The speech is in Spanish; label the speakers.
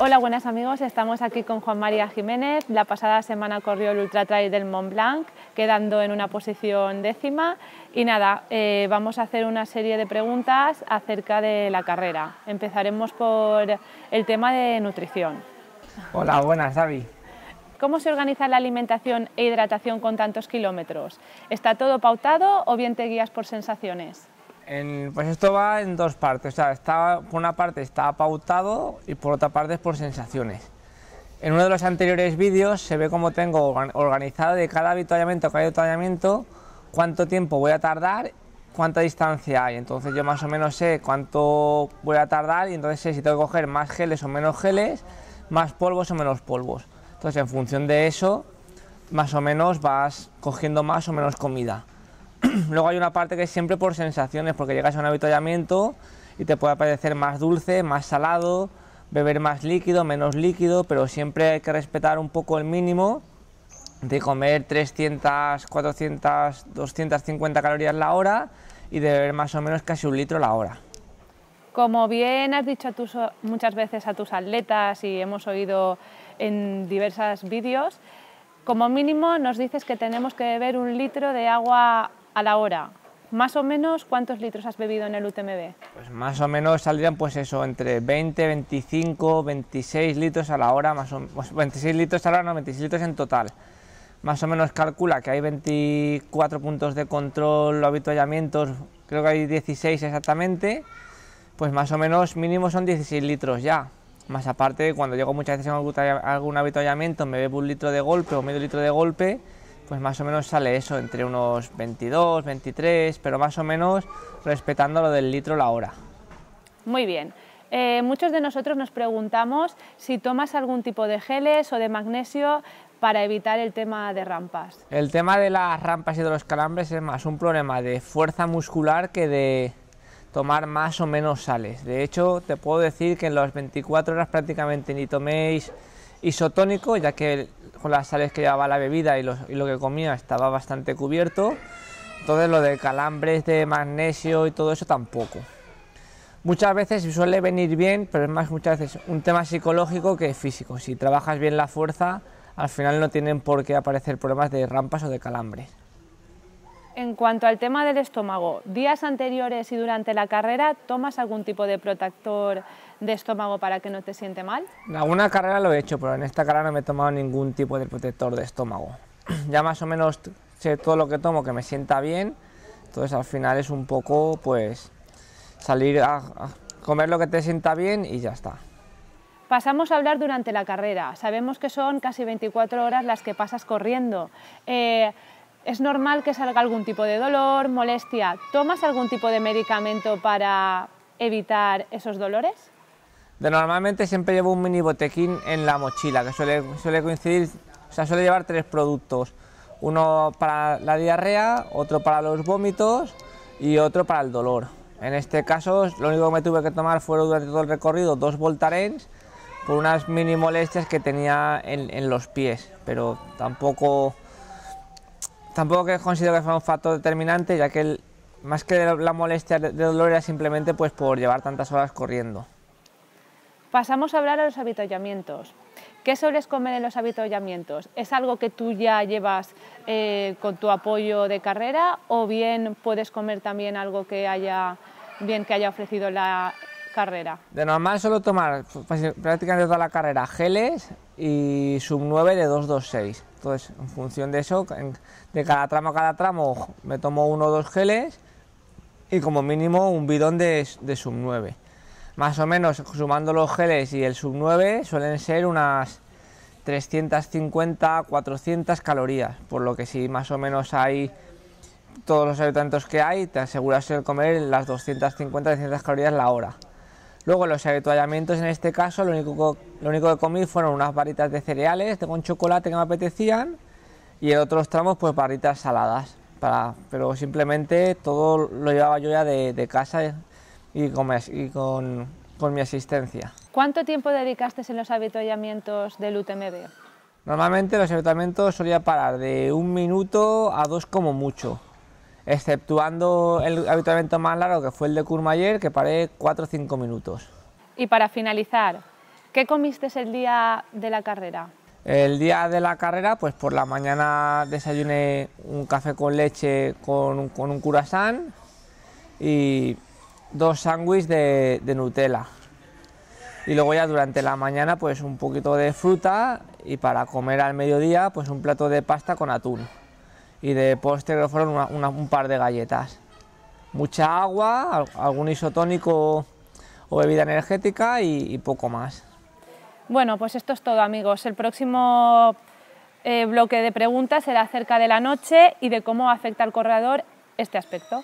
Speaker 1: Hola, buenas amigos. Estamos aquí con Juan María Jiménez. La pasada semana corrió el Ultra Trail del Mont Blanc, quedando en una posición décima. Y nada, eh, vamos a hacer una serie de preguntas acerca de la carrera. Empezaremos por el tema de nutrición.
Speaker 2: Hola, buenas, David.
Speaker 1: ¿Cómo se organiza la alimentación e hidratación con tantos kilómetros? ¿Está todo pautado o bien te guías por sensaciones?
Speaker 2: pues esto va en dos partes, o sea, por una parte está pautado y por otra parte es por sensaciones. En uno de los anteriores vídeos se ve cómo tengo organizado de cada avituallamiento cada avituallamiento cuánto tiempo voy a tardar, cuánta distancia hay. Entonces yo más o menos sé cuánto voy a tardar y entonces sé si tengo que coger más geles o menos geles, más polvos o menos polvos. Entonces en función de eso, más o menos vas cogiendo más o menos comida. Luego hay una parte que es siempre por sensaciones, porque llegas a un avituallamiento y te puede parecer más dulce, más salado, beber más líquido, menos líquido, pero siempre hay que respetar un poco el mínimo de comer 300, 400, 250 calorías la hora y de beber más o menos casi un litro la hora.
Speaker 1: Como bien has dicho muchas veces a tus atletas y hemos oído en diversos vídeos, como mínimo nos dices que tenemos que beber un litro de agua a la hora, más o menos, ¿cuántos litros has bebido en el UTMB? Pues
Speaker 2: más o menos saldrían pues eso, entre 20, 25, 26 litros a la hora, más o, 26 pues litros a la hora, no, 26 litros en total. Más o menos calcula que hay 24 puntos de control, avituallamientos, creo que hay 16 exactamente, pues más o menos mínimo son 16 litros ya. Más aparte, cuando llego muchas veces a algún avituallamiento, me bebo un litro de golpe o medio litro de golpe, pues más o menos sale eso, entre unos 22, 23, pero más o menos respetando lo del litro la hora.
Speaker 1: Muy bien. Eh, muchos de nosotros nos preguntamos si tomas algún tipo de geles o de magnesio para evitar el tema de rampas.
Speaker 2: El tema de las rampas y de los calambres es más un problema de fuerza muscular que de tomar más o menos sales. De hecho, te puedo decir que en las 24 horas prácticamente ni toméis isotónico, ya que con las sales que llevaba la bebida y, lo que comía estaba bastante cubierto. Entonces lo de calambres de magnesio y todo eso tampoco. Muchas veces suele venir bien, pero es más muchas veces un tema psicológico que físico. Si trabajas bien la fuerza, al final no tienen por qué aparecer problemas de rampas o de calambres.
Speaker 1: En cuanto al tema del estómago, días anteriores y durante la carrera, ¿tomas algún tipo de protector de estómago para que no te siente mal?
Speaker 2: En alguna carrera lo he hecho, pero en esta carrera no me he tomado ningún tipo de protector de estómago. Ya más o menos sé todo lo que tomo que me sienta bien, entonces al final es un poco pues salir a, comer lo que te sienta bien y ya está.
Speaker 1: Pasamos a hablar durante la carrera. Sabemos que son casi 24 horas las que pasas corriendo. Eh, es normal que salga algún tipo de dolor, molestia. ¿Tomas algún tipo de medicamento para evitar esos dolores?
Speaker 2: De normalmente siempre llevo un mini botequín en la mochila, que suele, coincidir, o sea, suele llevar tres productos. Uno para la diarrea, otro para los vómitos y otro para el dolor. En este caso, lo único que me tuve que tomar fueron durante todo el recorrido dos Voltarens por unas mini molestias que tenía en, los pies, pero tampoco tampoco que considero que fue un factor determinante, ya que más que la molestia de dolor era simplemente pues por llevar tantas horas corriendo.
Speaker 1: Pasamos a hablar de los habituallamientos. ¿Qué sueles comer en los habituallamientos? ¿Es algo que tú ya llevas eh, con tu apoyo de carrera o bien puedes comer también algo que haya, ofrecido la carrera?
Speaker 2: De normal suelo tomar prácticamente toda la carrera geles y sub 9 de 226. Entonces, en función de eso, de cada tramo a cada tramo me tomo uno o dos geles y como mínimo un bidón de sub 9 más o menos sumando los geles y el sub 9 suelen ser unas 350 400 calorías por lo que si más o menos hay todos los habitantes que hay te aseguras de comer las 250 300 calorías la hora luego los habituallamientos en este caso lo único, lo único que comí fueron unas varitas de cereales con chocolate que me apetecían y en otros tramos pues varitas saladas para, pero simplemente todo lo llevaba yo ya de casa y con, y con, mi asistencia.
Speaker 1: ¿Cuánto tiempo dedicaste en los avituallamientos del UTMB?
Speaker 2: Normalmente los avituallamientos solía parar de un minuto a dos como mucho, exceptuando el avituallamiento más largo que fue el de Courmayer... que paré cuatro o cinco minutos.
Speaker 1: Y para finalizar, ¿qué comiste el día de la carrera?
Speaker 2: El día de la carrera, pues por la mañana desayuné un café con leche con un, con curasán y dos sándwiches de, Nutella. Y luego ya durante la mañana pues un poquito de fruta y para comer al mediodía pues un plato de pasta con atún. Y de postre fueron un par de galletas. Mucha agua, algún isotónico o bebida energética y, poco más.
Speaker 1: Bueno, pues esto es todo amigos. El próximo eh, bloque de preguntas será acerca de la noche y de cómo afecta al corredor este aspecto.